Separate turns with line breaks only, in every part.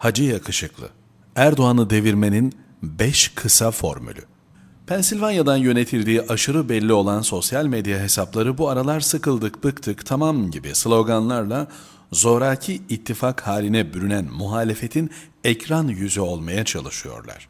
Hacı Yakışıklı Erdoğan'ı devirmenin 5 kısa formülü. Pensilvanya'dan yönetildiği aşırı belli olan sosyal medya hesapları bu aralar sıkıldık bıktık tamam gibi sloganlarla zoraki ittifak haline bürünen muhalefetin ekran yüzü olmaya çalışıyorlar.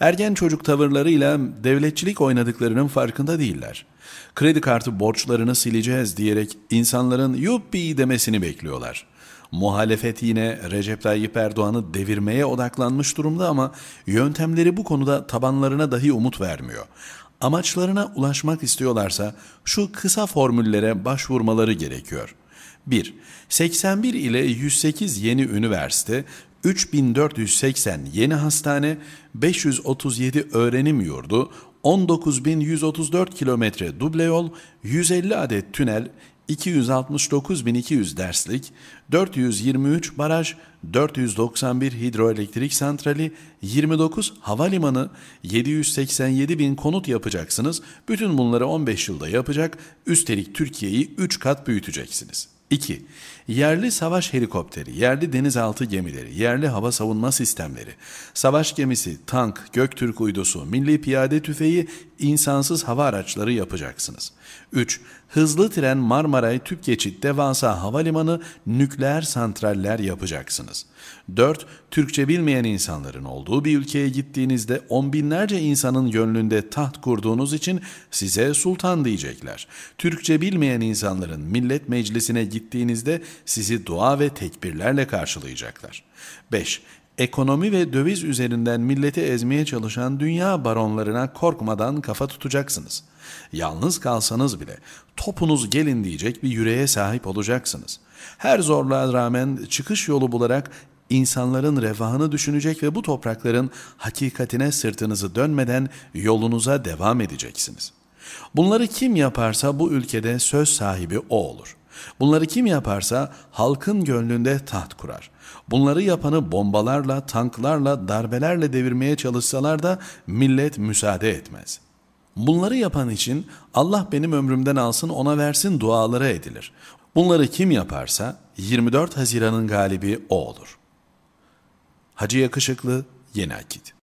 Ergen çocuk tavırlarıyla devletçilik oynadıklarının farkında değiller. Kredi kartı borçlarını sileceğiz diyerek insanların yuppi demesini bekliyorlar.'' Muhalefet yine Recep Tayyip Erdoğan'ı devirmeye odaklanmış durumda ama yöntemleri bu konuda tabanlarına dahi umut vermiyor. Amaçlarına ulaşmak istiyorlarsa şu kısa formüllere başvurmaları gerekiyor. 1. 81 ile 108 yeni üniversite, 3480 yeni hastane, 537 öğrenim yurdu, 19.134 kilometre duble yol, 150 adet tünel, 269.200 derslik, 423 baraj, 491 hidroelektrik santrali, 29 havalimanı, 787.000 konut yapacaksınız. Bütün bunları 15 yılda yapacak, üstelik Türkiye'yi 3 kat büyüteceksiniz.'' 2. Yerli savaş helikopteri, yerli denizaltı gemileri, yerli hava savunma sistemleri, savaş gemisi, tank, göktürk uydusu, milli piyade tüfeği, insansız hava araçları yapacaksınız. 3. Hızlı tren Marmaray tüp geçit devasa havalimanı, nükleer santraller yapacaksınız. 4. Türkçe bilmeyen insanların olduğu bir ülkeye gittiğinizde on binlerce insanın gönlünde taht kurduğunuz için size sultan diyecekler. Türkçe bilmeyen insanların millet meclisine gittiğinizde gittiğinizde sizi dua ve tekbirlerle karşılayacaklar. 5. Ekonomi ve döviz üzerinden milleti ezmeye çalışan dünya baronlarına korkmadan kafa tutacaksınız. Yalnız kalsanız bile topunuz gelin diyecek bir yüreğe sahip olacaksınız. Her zorluğa rağmen çıkış yolu bularak insanların refahını düşünecek ve bu toprakların hakikatine sırtınızı dönmeden yolunuza devam edeceksiniz. Bunları kim yaparsa bu ülkede söz sahibi o olur.'' Bunları kim yaparsa halkın gönlünde taht kurar. Bunları yapanı bombalarla, tanklarla, darbelerle devirmeye çalışsalar da millet müsaade etmez. Bunları yapan için Allah benim ömrümden alsın ona versin duaları edilir. Bunları kim yaparsa 24 Haziran'ın galibi o olur. Hacı Yakışıklı Yeni Akit